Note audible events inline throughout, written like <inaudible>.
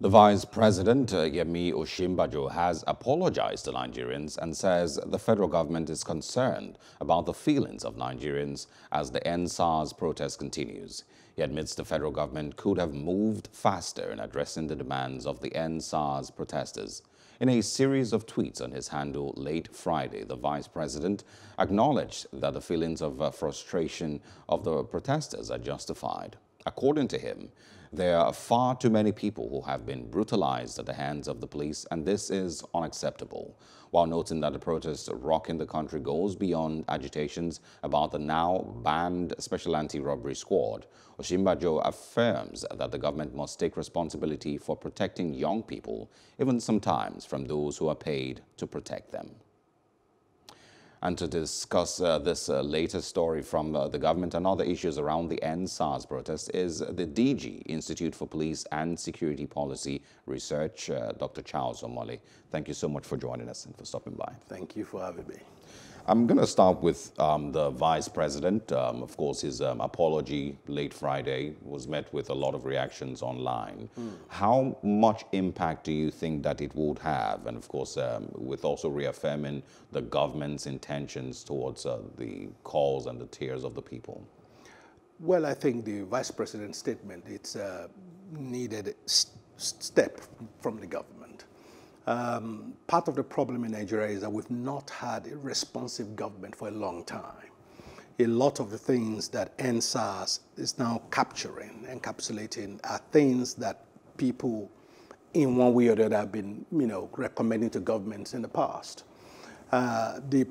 The Vice President, uh, Yemi Oshimbajo, has apologized to Nigerians and says the federal government is concerned about the feelings of Nigerians as the NSARS protest continues. He admits the federal government could have moved faster in addressing the demands of the NSARS protesters. In a series of tweets on his handle late Friday, the vice president acknowledged that the feelings of uh, frustration of the protesters are justified. According to him, there are far too many people who have been brutalized at the hands of the police, and this is unacceptable. While noting that the protests rocking the country goes beyond agitations about the now banned Special Anti-Robbery Squad, Oshimbajo affirms that the government must take responsibility for protecting young people, even sometimes from those who are paid to protect them and to discuss uh, this uh, latest story from uh, the government and other issues around the NSARS protest is the DG, Institute for Police and Security Policy Research, uh, Dr. Charles Omole. Thank you so much for joining us and for stopping by. Thank you for having me. I'm going to start with um, the vice president. Um, of course, his um, apology late Friday was met with a lot of reactions online. Mm. How much impact do you think that it would have? And of course, um, with also reaffirming the government's intent intentions towards uh, the calls and the tears of the people? Well, I think the vice president's statement, it's a uh, needed step from the government. Um, part of the problem in Nigeria is that we've not had a responsive government for a long time. A lot of the things that NSAS is now capturing, encapsulating, are things that people in one way or the other have been, you know, recommending to governments in the past. Uh, the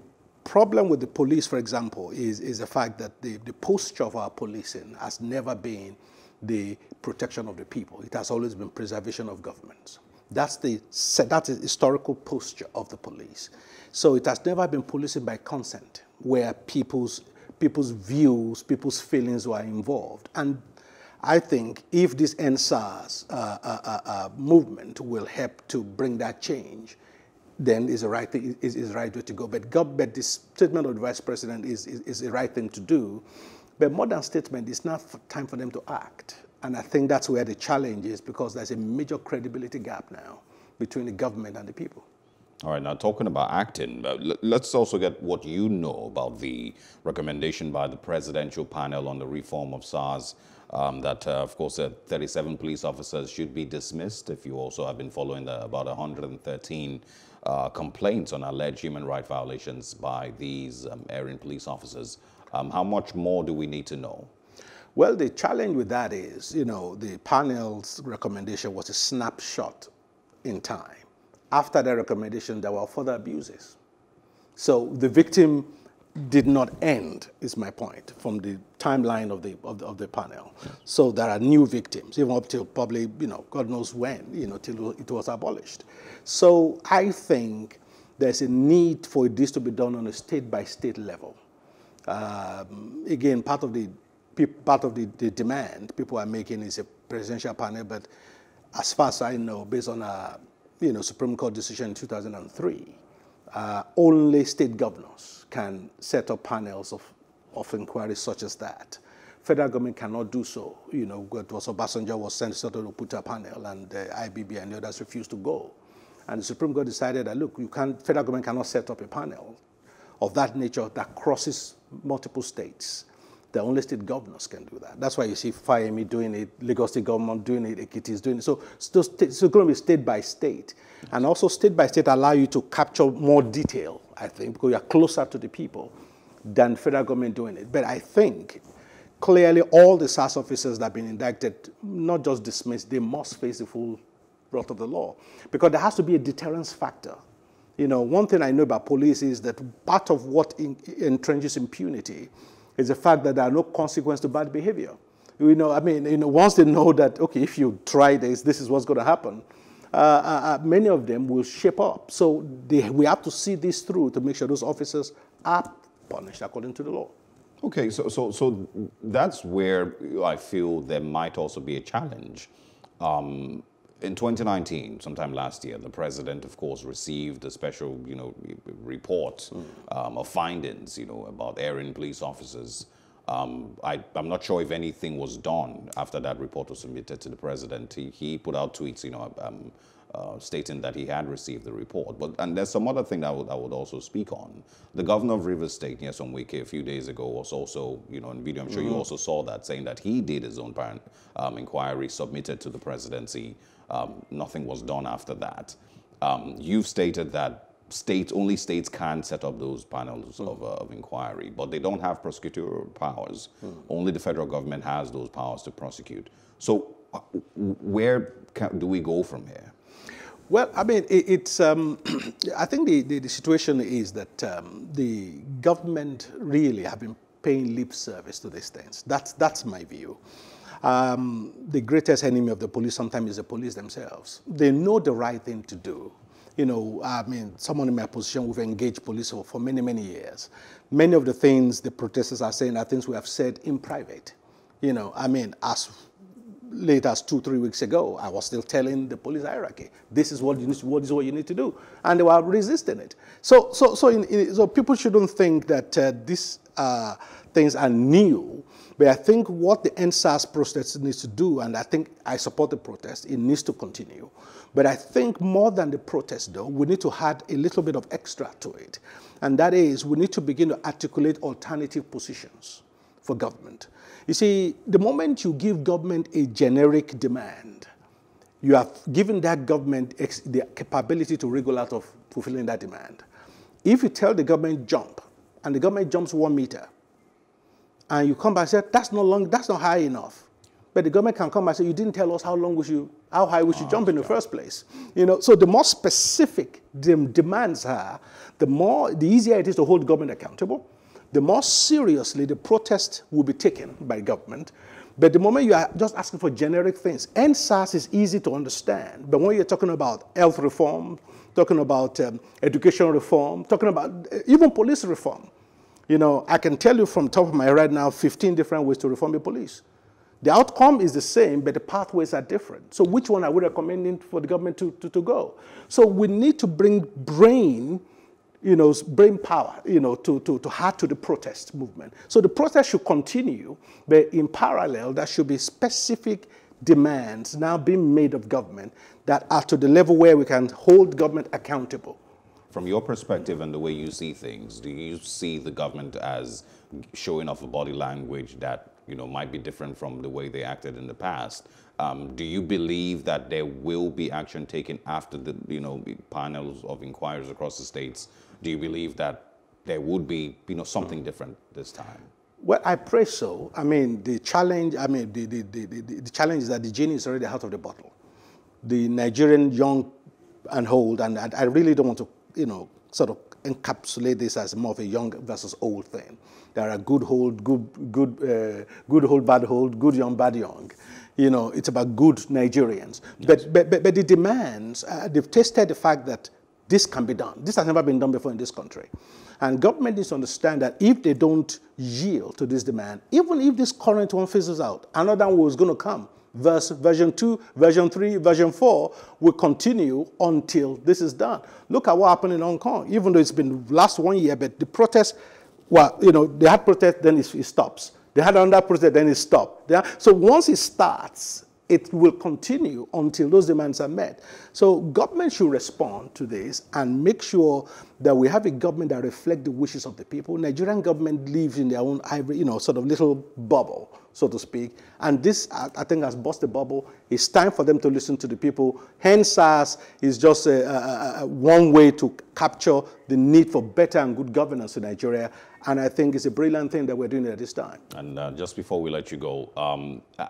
problem with the police, for example, is, is the fact that the, the posture of our policing has never been the protection of the people. It has always been preservation of governments. That's the, that's the historical posture of the police. So it has never been policing by consent, where people's, people's views, people's feelings were involved. And I think if this NSARS uh, uh, uh, uh, movement will help to bring that change, then is the right thing, is, is the right way to go. But God, but this statement of the vice president is, is, is the right thing to do. But more than statement, it's not time for them to act. And I think that's where the challenge is because there's a major credibility gap now between the government and the people. All right, now talking about acting, uh, let's also get what you know about the recommendation by the presidential panel on the reform of SARS um, that, uh, of course, uh, 37 police officers should be dismissed. If you also have been following the about 113 uh, complaints on alleged human rights violations by these um, Aryan police officers. Um, how much more do we need to know? Well, the challenge with that is, you know, the panel's recommendation was a snapshot in time. After that recommendation, there were further abuses. So the victim did not end, is my point, from the timeline of the, of the, of the panel. Yes. So there are new victims, even up till probably, you know, God knows when, you know, till it was abolished. So I think there's a need for this to be done on a state-by-state -state level. Um, again, part of the part of the, the, demand people are making is a presidential panel, but as far as I know, based on a you know Supreme Court decision in 2003, uh, only state governors can set up panels of, of inquiry such as that. Federal government cannot do so. You know, it was Obasanjo was sent to put a panel, and the uh, IBB and the others refused to go. And the Supreme Court decided that, look, you can't, federal government cannot set up a panel of that nature that crosses multiple states the only state governors can do that. That's why you see FIME doing it, Lagos State government doing it, Ekiti is doing it. So, so, state, so it's going to be state by state. And also state by state allow you to capture more detail, I think, because you're closer to the people than federal government doing it. But I think clearly all the SAS officers that have been indicted, not just dismissed, they must face the full wrath of the law. Because there has to be a deterrence factor. You know, one thing I know about police is that part of what in, entrenches impunity is the fact that there are no consequences to bad behavior. You know, I mean, you know, once they know that, okay, if you try this, this is what's going to happen, uh, uh, uh, many of them will shape up. So they, we have to see this through to make sure those officers are punished according to the law. Okay, so, so, so that's where I feel there might also be a challenge. Um, in 2019, sometime last year, the president, of course, received a special, you know, report hmm. um, of findings, you know, about erring police officers. Um, I, am not sure if anything was done after that report was submitted to the president. He, he put out tweets, you know, um, uh, stating that he had received the report. But and there's some other thing that I would, I would also speak on. The governor of Rivers State, Nyesom Wiki, a few days ago was also, you know, in video, I'm sure mm -hmm. you mm-hmm. also saw that, saying that he did his own parent um, inquiry, submitted to the presidency. Um, nothing was done after that. Um, you've stated that states only states can set up those panels mm. of, uh, of, inquiry, but they don't have prosecutorial powers. Mm. Only the federal government has those powers to prosecute. So, uh, where can, do we go from here? Well, I mean, it, it's. Um, <clears throat> I think the, the, the, situation is that um, the government really have been paying lip service to these things. That's that's my view. Um, the greatest enemy of the police sometimes is the police themselves. They know the right thing to do. You know, I mean, someone in my position, we've engaged police for, for many, many years. Many of the things the protesters are saying are things we have said in private. You know, I mean, as late as two, three weeks ago, I was still telling the police hierarchy, this is what you need, what is what you need to do, and they were resisting it. So, so, so, in, in, so people shouldn't think that uh, these uh, things are new, but I think what the NSAS protest needs to do, and I think I support the protest, it needs to continue. But I think more than the protest, though, we need to add a little bit of extra to it, and that is we need to begin to articulate alternative positions for government. You see, the moment you give government a generic demand, you have given that government the capability to wriggle out of fulfilling that demand. If you tell the government jump, and the government jumps one meter, and you come back and say, that's not long, that's not high enough. But the government can come and say, you didn't tell us how long we should, how high we should oh, jump in the first place. You know, so the more specific the demands are, the more, the easier it is to hold government accountable the more seriously the protest will be taken by government. But the moment you are just asking for generic things, NSAS is easy to understand. But when you're talking about health reform, talking about um, education reform, talking about uh, even police reform, you know, I can tell you from top of my head right now 15 different ways to reform the police. The outcome is the same, but the pathways are different. So which one are we recommending for the government to, to, to go? So we need to bring brain you know, brain power, you know, to, to, to add to the protest movement. So the protest should continue, but in parallel, there should be specific demands now being made of government that are to the level where we can hold government accountable. From your perspective and the way you see things, do you see the government as showing off a body language that you know might be different from the way they acted in the past? Um, do you believe that there will be action taken after the you know panels of inquiries across the states do you believe that there would be you know something different this time? Well, I pray so. I mean, the challenge. I mean, the the, the, the, the challenge is that the genie is already out of the bottle. The Nigerian young and old, and, I really don't want to you know sort of encapsulate this as more of a young versus old thing. There are good old, good good uh, good old, bad old, good young, bad young. You know, it's about good Nigerians. Yes. But, but but the demands. Uh, they've tested the fact that this can be done. This has never been done before in this country. And government needs to understand that if they don't yield to this demand, even if this current one fizzles out, another one is going to come. Verse, version 2, version 3, version 4 will continue until this is done. Look at what happened in Hong Kong. Even though it's been last one year, but the protest, well, you know, they had protest, then it, it stops. They had another protest, then it stopped. Had, so once it starts, it will continue until those demands are met. So government should respond to this and make sure that we have a government that reflects the wishes of the people. Nigerian government lives in their own ivory, you know, sort of little bubble, so to speak. And this, I, think, has burst the bubble. It's time for them to listen to the people. Hence, SARS is just a, a, a one way to capture the need for better and good governance in Nigeria. And I think it's a brilliant thing that we're doing at this time. And uh, just before we let you go, um, uh,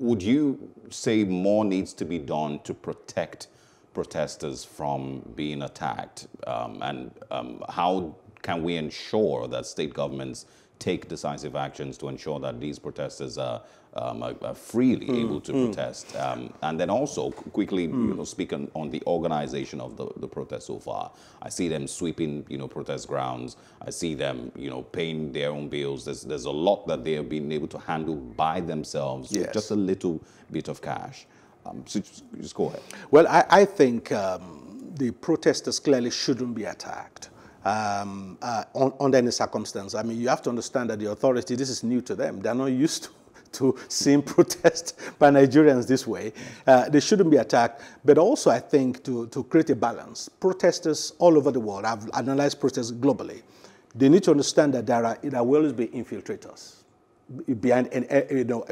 would you say more needs to be done to protect protesters from being attacked? Um, and um, how can we ensure that state governments take decisive actions to ensure that these protesters are, um, are, are freely mm. able to mm. protest. Um, and then also quickly, mm. you hmm. know, speak on, on, the organization of the, the protest so far. I see them sweeping, you know, protest grounds. I see them, you know, paying their own bills. There's, there's a lot that they have been able to handle by themselves yes. with just a little bit of cash. Um, so just, just, go ahead. Well, I, I think um, the protesters clearly shouldn't be attacked um, uh, under any circumstance. I mean, you have to understand that the authority, this is new to them. They're not used <laughs> to, to seeing <laughs> protest by Nigerians this way. Uh, they shouldn't be attacked. But also, I think, to, to create a balance. Protesters all over the world, I've analyzed protests globally. They need to understand that there, are, there will always be infiltrators behind and eh, you know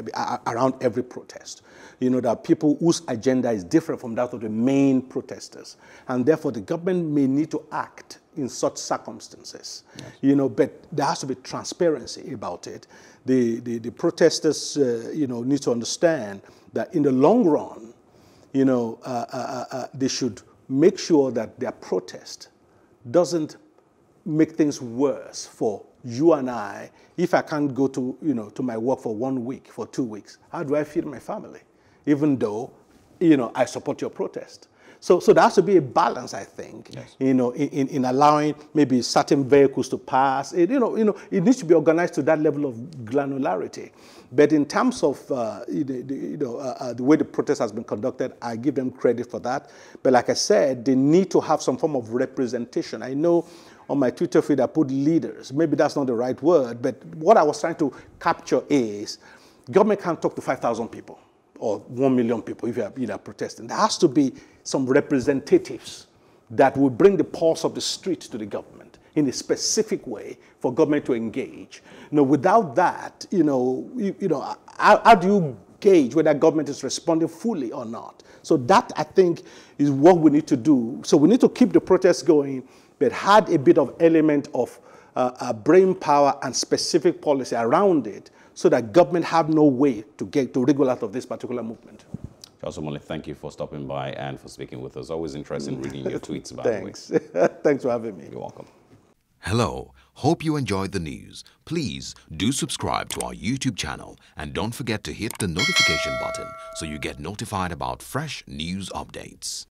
around every protest. You know there are people whose agenda is different from that of the main protesters, and therefore the government may need to act in such circumstances. Yes. You know, but there has to be transparency about it. The the, the protesters uh, you know need to understand that in the long run, you know uh, uh, uh, uh they should make sure that their protest doesn't make things worse for you and I, if I can't go to, you know, to my work for one week, for two weeks, how do I feed my family? Even though, you know, I support your protest. So, so there has to be a balance, I think, yes. you know, in, in allowing maybe certain vehicles to pass. It, you, know, you know, it needs to be organized to that level of granularity. But in terms of uh, you know, you know uh, uh, the way the protest has been conducted, I give them credit for that. But like I said, they need to have some form of representation. I know on my Twitter feed, I put leaders. Maybe that's not the right word, but what I was trying to capture is government can't talk to 5,000 people or 1 million people if you are, you know, protesting. There has to be some representatives that will bring the pulse of the street to the government in a specific way for government to engage. You know, without that, you know, you, you know, how, how do you gauge whether government is responding fully or not? So that, I think, is what we need to do. So we need to keep the protests going, but had a bit of element of uh, uh, brain power and specific policy around it so that government have no way to get to regulate out of this particular movement. Councilman, thank you for stopping by and for speaking with us. Always interesting mm. reading your <laughs> tweets, by Thanks. the way. <laughs> Thanks for having me. You're welcome. Hello. Hope you enjoyed the news. Please do subscribe to our YouTube channel and don't forget to hit the notification button so you get notified about fresh news updates.